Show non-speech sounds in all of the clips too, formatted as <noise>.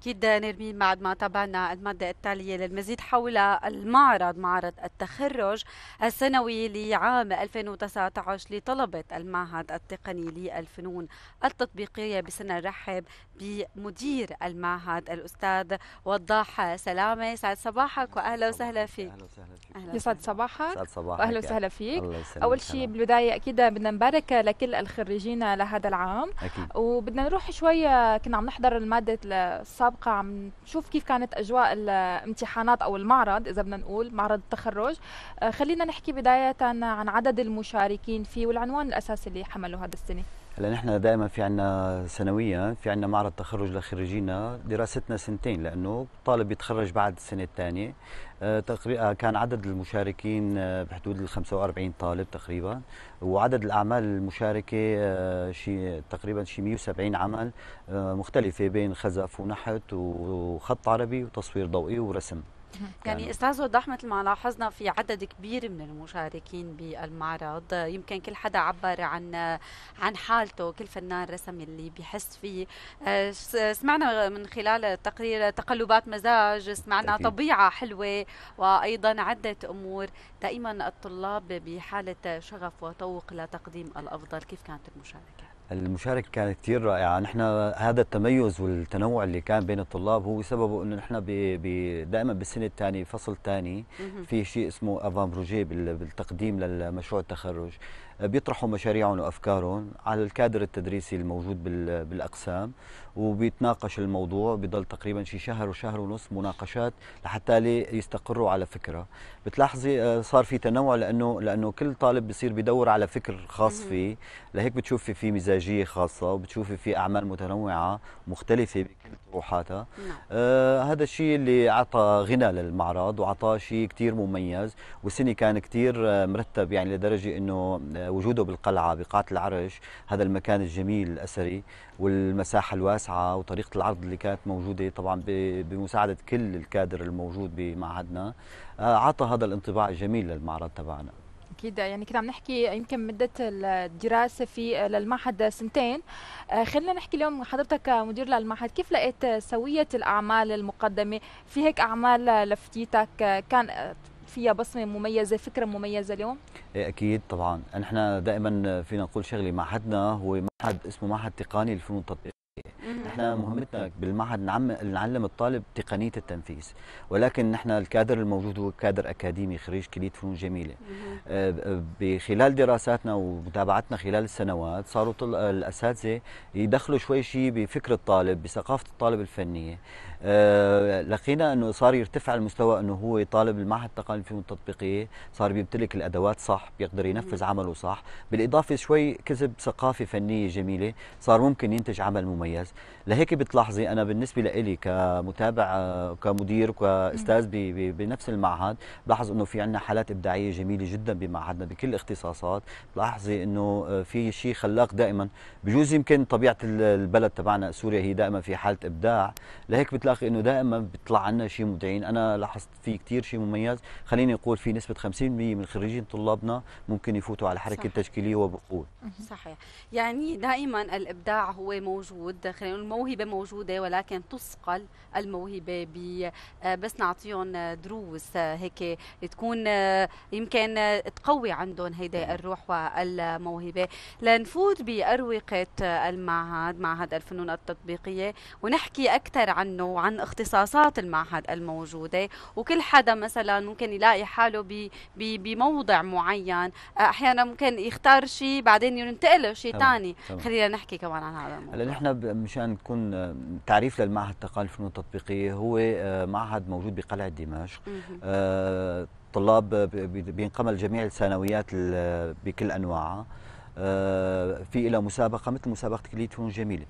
اكيد نرمين بعد ما تابعنا الماده التاليه للمزيد حول المعرض معرض التخرج السنوي لعام 2019 لطلبه المعهد التقني للفنون التطبيقيه بسنه نرحب بمدير المعهد الاستاذ وضاح سلامه يسعد صباحك واهلا وسهلا فيك اهلا وسهلا فيك يسعد صباحك يسعد صباحك واهلا وسهلا فيك اول شيء بالبدايه اكيد بدنا نبارك لكل الخريجين لهذا العام أكيد. وبدنا نروح شويه كنا عم نحضر الماده السابقه عم نشوف كيف كانت اجواء الامتحانات او المعرض اذا بدنا نقول معرض التخرج آه، خلينا نحكي بدايه عن عدد المشاركين فيه والعنوان الاساسي اللي حمله هذا السنه هلا نحن دائما في عندنا سنويا في عندنا معرض تخرج لخريجينا دراستنا سنتين لانه طالب يتخرج بعد السنه الثانيه آه، تقريبا آه، كان عدد المشاركين آه، بحدود ال 45 طالب تقريبا وعدد الاعمال المشاركه شيء تقريبا شيء 170 عمل مختلفه بين خزف ونحت وخط عربي وتصوير ضوئي ورسم يعني, يعني استاذ وضح مثل ما لاحظنا في عدد كبير من المشاركين بالمعرض يمكن كل حدا عبر عن عن حالته كل فنان رسم اللي بيحس فيه آه، سمعنا من خلال التقرير تقلبات مزاج سمعنا أكيد. طبيعه حلوه وايضا عده امور دائما الطلاب بحاله شغف وتوق لتقديم الافضل كيف كانت المشاركه المشاركه كانت كثير رائعه، نحن هذا التميز والتنوع اللي كان بين الطلاب هو سببه انه نحن دائما بالسنه الثانيه فصل ثاني في شيء اسمه افان بروجيه بالتقديم للمشروع التخرج، بيطرحوا مشاريعهم وافكارهم على الكادر التدريسي الموجود بالاقسام وبيتناقش الموضوع بضل تقريبا شي شهر وشهر ونص مناقشات لحتى يستقروا على فكره بتلاحظي آه، صار في تنوع لانه لانه كل طالب بصير بدور على فكر خاص فيه لهيك بتشوفي في مزاجيه خاصه وبتشوفي في اعمال متنوعه مختلفه بكل طروحاتها نعم. آه هذا الشيء اللي اعطى غنى للمعرض واعطاه شيء كثير مميز والسنه كان كثير آه، مرتب يعني لدرجه انه آه، وجوده بالقلعه بقاعه العرش هذا المكان الجميل الاثري والمساحه الواسعه وطريقه العرض اللي كانت موجوده طبعا بمساعده كل الكادر الموجود بمعهدنا آه، اعطى هذا الانطباع الجميل للمعرض تبعنا اكيد يعني كنا عم نحكي يمكن مده الدراسه في آه، للمعهد سنتين آه، خلينا نحكي اليوم حضرتك كمدير للمعهد كيف لقيت سويه الاعمال المقدمه في هيك اعمال لفتيتك كان فيها بصمه مميزه فكره مميزه اليوم إيه، اكيد طبعا نحن دائما فينا نقول شغله معهدنا هو معهد اسمه معهد تقني للفنون التطبيقيه احنا مهمتنا بالمعهد نعم- نعلم الطالب تقنيه التنفيذ ولكن نحن الكادر الموجود هو كادر اكاديمي خريج كليه فنون جميله آه، بخلال دراساتنا ومتابعتنا خلال السنوات صاروا الاساتذه يدخلوا شوي شيء بفكر الطالب بثقافه الطالب الفنيه آه، لقينا انه صار يرتفع المستوى انه هو طالب المعهد التقني في التطبيقيه صار بيمتلك الادوات صح بيقدر ينفذ عمله صح بالاضافه شوي كسب ثقافه فنيه جميله صار ممكن ينتج عمل مميز لهيك بتلاحظي انا بالنسبه لإلي كمتابع كمدير وكاستاذ بنفس المعهد بلاحظ انه في عندنا حالات ابداعيه جميله جدا بمعهدنا بكل الاختصاصات بلاحظي انه آه، في شيء خلاق دائما بجوز يمكن طبيعه البلد تبعنا سوريا هي دائما في حاله ابداع لهيك بتلاقي انه دائما بيطلع عنا شيء مبدعين انا لاحظت في كثير شيء مميز خليني اقول في نسبه 50% من خريجين طلابنا ممكن يفوتوا على حركه التشكيليه تشكيليه وبقول صحيح يعني دائما الابداع هو موجود خلينا يعني الموهبه موجوده ولكن تصقل الموهبه ب آه، بس نعطيهم آه، دروس آه، هيك تكون يمكن تقوي عندهم هيدا نعم. الروح والموهبه لنفوت باروقه المعهد معهد الفنون التطبيقيه ونحكي اكثر عنه وعن اختصاصات المعهد الموجوده وكل حدا مثلا ممكن يلاقي حاله بموضع معين احيانا ممكن يختار شيء بعدين ينتقل لشيء ثاني خلينا نحكي كمان عن هذا الموضوع هلا نحن مش عشان تكون آه، تعريف للمعهد التقني الفنون التطبيقيه هو آه، معهد موجود بقلعه دمشق آه، طلاب بينقمل جميع الثانويات بكل انواعها في إلى مسابقه مثل مسابقه كليه فنون جميله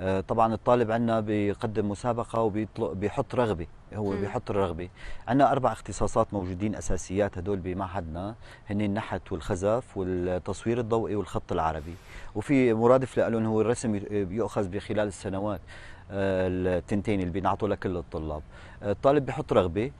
آه، طبعا الطالب عندنا بيقدم مسابقه وبيطلق بيحط رغبه هو م. بيحط الرغبه عندنا اربع اختصاصات موجودين اساسيات هدول بمعهدنا هن النحت والخزف والتصوير الضوئي والخط العربي وفي مرادف لهم هو الرسم بيؤخذ بخلال السنوات التنتين اللي بينعطوا لكل الطلاب الطالب بيحط رغبه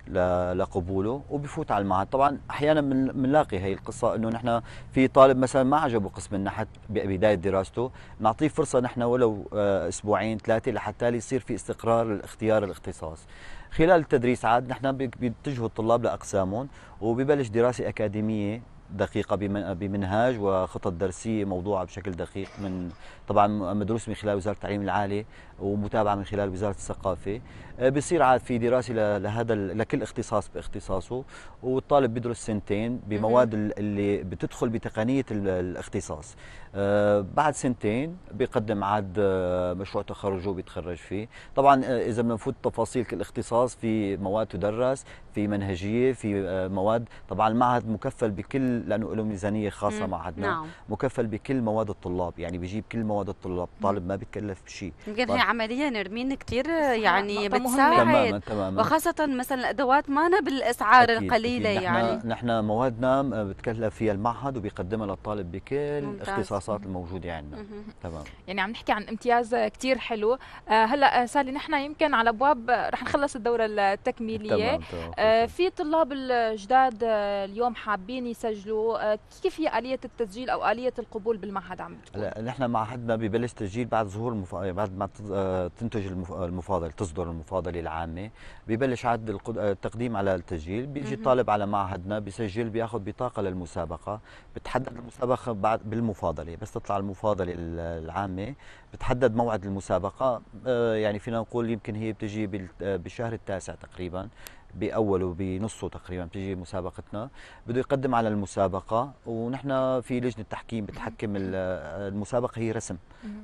لقبوله وبفوت على المعهد طبعا احيانا بنلاقي هي القصه انه نحن في طالب مثلا ما عجبه قسم النحت ببدايه دراسته نعطيه فرصه نحن ولو آه، اسبوعين ثلاثه لحتى يصير في استقرار الاختيار الاختصاص خلال التدريس عاد نحن بيتجهوا الطلاب لاقسامهم وببلش دراسه اكاديميه دقيقه بمنهاج وخطط درسيه موضوعه بشكل دقيق من طبعا مدروس من خلال وزاره التعليم العالي ومتابعه من خلال وزاره الثقافه آه، بصير عاد في دراسه لهذا لكل اختصاص باختصاصه والطالب بيدرس سنتين بمواد اللي بتدخل بتقنيه الاختصاص آه، بعد سنتين بيقدم عاد آه، مشروع تخرجه بيتخرج فيه طبعا اذا بدنا نفوت تفاصيل كل اختصاص في مواد تدرس في منهجيه في مواد طبعا المعهد مكفل بكل لانه له ميزانيه خاصه معهدنا نعم. مكفل بكل مواد الطلاب يعني بيجيب كل مواد الطلاب طالب ما بيتكلف بشيء يمكن هي عمليه نرمين كثير نعم، يعني بتساعد تماما تماما وخاصة مثلا الأدوات مانا بالأسعار أكيد القليلة أكيد يعني نحن, نحن موادنا آه، بتكلف فيها المعهد وبيقدمها للطالب بكل اختصاصات الموجودة عندنا تمام يعني عم نحكي عن امتياز كتير حلو آه هلا آه، سالي نحن يمكن على أبواب آه، رح نخلص الدورة التكميلية تمام تمام. آه في طلاب الجداد اليوم حابين يسجلوا آه كيف هي آلية التسجيل أو آلية القبول بالمعهد عم بتكون؟ نحن معهدنا ببلش تسجيل بعد ظهور المفا... بعد ما تنتج المفاضل تصدر المفاضل المفاضلة العامة ببلش عد التقديم على التسجيل بيجي الطالب على معهدنا بيسجل بياخذ بطاقة للمسابقة بتحدد المسابقة بعد بالمفاضلة بس تطلع المفاضلة العامة بتحدد موعد المسابقة آه، يعني فينا نقول يمكن هي بتجي بالشهر التاسع تقريبا باول وبنصه تقريبا بتيجي مسابقتنا بده يقدم على المسابقه ونحن في لجنه تحكيم بتحكم المسابقه هي رسم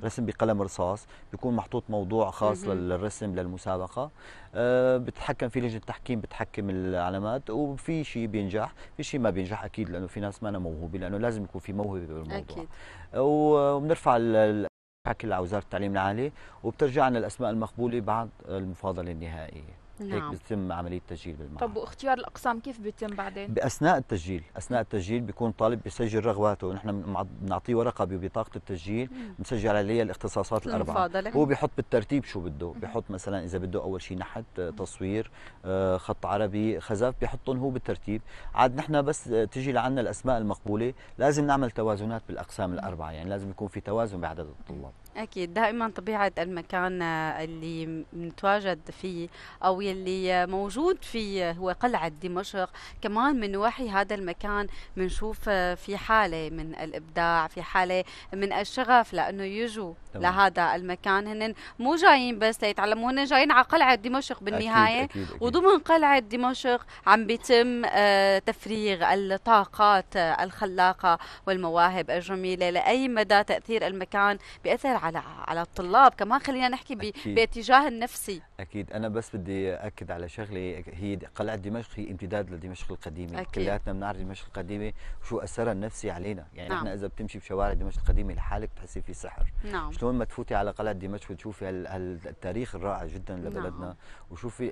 رسم بقلم رصاص بيكون محطوط موضوع خاص للرسم للمسابقه آه، بتحكم في لجنه تحكيم بتحكم العلامات وفي شيء بينجح في شيء ما بينجح اكيد لانه في ناس ما أنا موهوبه لانه لازم يكون في موهبه بالموضوع اكيد آه، وبنرفع حكي على وزاره التعليم العالي وبترجع لنا الاسماء المقبوله بعد المفاضله النهائيه نعم. هيك بتتم عمليه تسجيل بالمعهد طب واختيار الاقسام كيف بيتم بعدين باثناء التسجيل اثناء التسجيل بيكون طالب بيسجل رغباته نحن بنعطيه ورقه ببطاقه التسجيل بنسجل عليها الاختصاصات الاربعه هو بيحط بالترتيب شو بده بيحط مثلا اذا بده اول شيء نحت تصوير آه، خط عربي خزف بيحطهم هو بالترتيب عاد نحن بس آه، تجي لعنا الاسماء المقبوله لازم نعمل توازنات بالاقسام الاربعه يعني لازم يكون في توازن بعدد الطلاب أكيد دائما طبيعة المكان اللي متواجد فيه أو يلي موجود فيه هو قلعة دمشق كمان من وحي هذا المكان بنشوف في حالة من الإبداع في حالة من الشغف لأنه يجوا لهذا المكان هن مو جايين بس ليتعلموا هن جايين على قلعه دمشق بالنهايه أكيد أكيد أكيد. وضمن قلعه دمشق عم بيتم آه، تفريغ الطاقات آه، الخلاقه والمواهب الجميله لاي مدى تاثير المكان بياثر على على الطلاب كمان خلينا نحكي باتجاه النفسي اكيد انا بس بدي اكد على شغله هي قلعه دمشق هي امتداد لدمشق القديمه كلياتنا بنعرف دمشق القديمه وشو اثرها النفسي علينا يعني نعم. احنا اذا بتمشي بشوارع دمشق القديمه لحالك بتحسي في سحر نعم. شلون ما تفوتي على قلعه دمشق وتشوفي هالتاريخ الرائع جدا لبلدنا نعم. وشوفي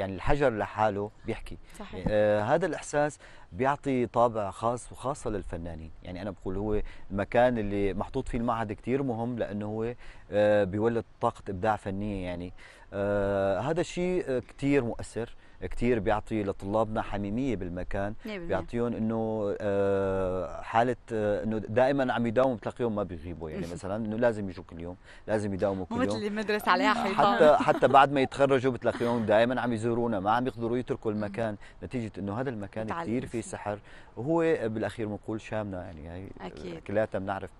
يعني الحجر لحاله بيحكي صحيح. آه هذا الاحساس بيعطي طابع خاص وخاصة للفنانين يعني أنا بقول هو المكان اللي محطوط فيه المعهد كتير مهم لأنه هو آه، بيولد طاقة إبداع فنية يعني آه، هذا شيء آه، كتير مؤثر كثير بيعطي لطلابنا حميميه بالمكان بيعطيهم انه آه، حاله آه، انه دائما عم يداوموا بتلاقيهم ما بيغيبوا يعني <laughs> مثلا انه لازم يجوا كل يوم لازم يداوموا كل يوم مثل المدرسه عليها حيطان حتى <laughs> حتى بعد ما يتخرجوا بتلاقيهم دائما عم يزورونا ما عم يقدروا يتركوا المكان نتيجه انه هذا المكان كثير فيه سحر وهو بالاخير بنقول شامنا يعني هي كلياتنا بنعرف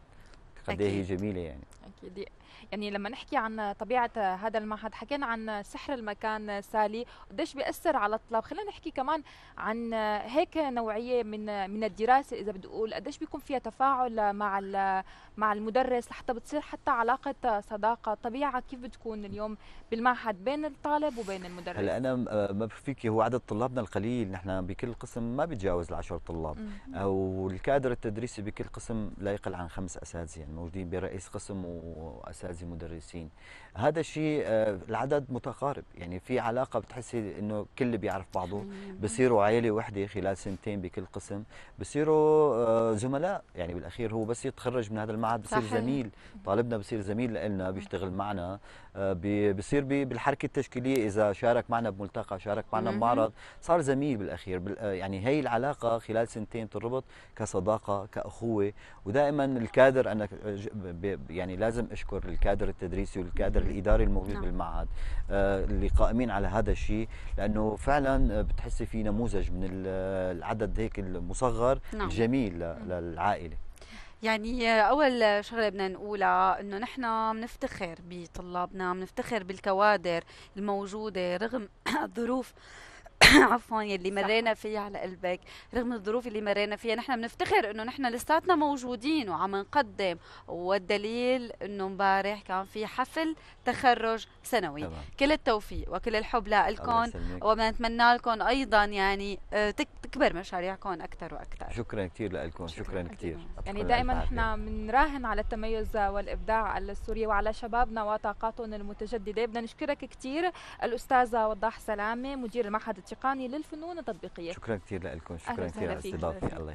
قد إيه هي جميله يعني اكيد يعني لما نحكي عن طبيعه هذا المعهد حكينا عن سحر المكان سالي قديش بياثر على الطلاب خلينا نحكي كمان عن هيك نوعيه من من الدراسه اذا بدي اقول قديش بيكون فيها تفاعل مع مع المدرس لحتى بتصير حتى علاقه صداقه طبيعه كيف بتكون اليوم بالمعهد بين الطالب وبين المدرس هلا انا آه، ما فيكي هو عدد طلابنا القليل نحن بكل قسم ما بيتجاوز العشر طلاب والكادر التدريسي بكل قسم لا يقل عن خمس اساتذه يعني موجودين برئيس قسم واساتذه مدرسين هذا الشيء آه، العدد متقارب يعني في علاقه بتحسي انه كل بيعرف بعضه بصيروا عائله وحده خلال سنتين بكل قسم بصيروا آه، زملاء يعني بالاخير هو بس يتخرج من هذا المعهد بصير زميل طالبنا بصير زميل لنا بيشتغل معنا آه، بصير بالحركه التشكيليه اذا شارك معنا بملتقى شارك معنا بمعرض صار زميل بالاخير آه، يعني هي العلاقه خلال سنتين تربط كصداقه كاخوه ودائما الكادر انا آه، يعني لازم اشكر الكادر التدريسي والكادر الاداري الموجود نعم. بالمعهد اللي قائمين على هذا الشيء لانه فعلا بتحسي في نموذج من العدد هيك المصغر نعم. الجميل للعائله يعني اول شغله بدنا نقولها انه نحن بنفتخر بطلابنا بنفتخر بالكوادر الموجوده رغم <coughs> الظروف <coughs> عفوا يلي مرينا فيها على قلبك رغم الظروف اللي مرينا فيها نحن بنفتخر انه نحن لساتنا موجودين وعم نقدم والدليل انه امبارح كان في حفل تخرج سنوي طبعا. كل التوفيق وكل الحب لكم وبنتمنى لكم ايضا يعني آه، تكبر مشاريعكم اكثر واكثر شكرا كثير لكم شكرا, شكرا كثير يعني دائما احنا بنراهن على التميز والابداع السوري وعلى شبابنا وطاقاتهم المتجدده بدنا نشكرك كثير الاستاذه وضاح سلامه مدير المعهد التقني للفنون التطبيقيه شكرا كثير لكم شكرا كثير على الاستضافه الله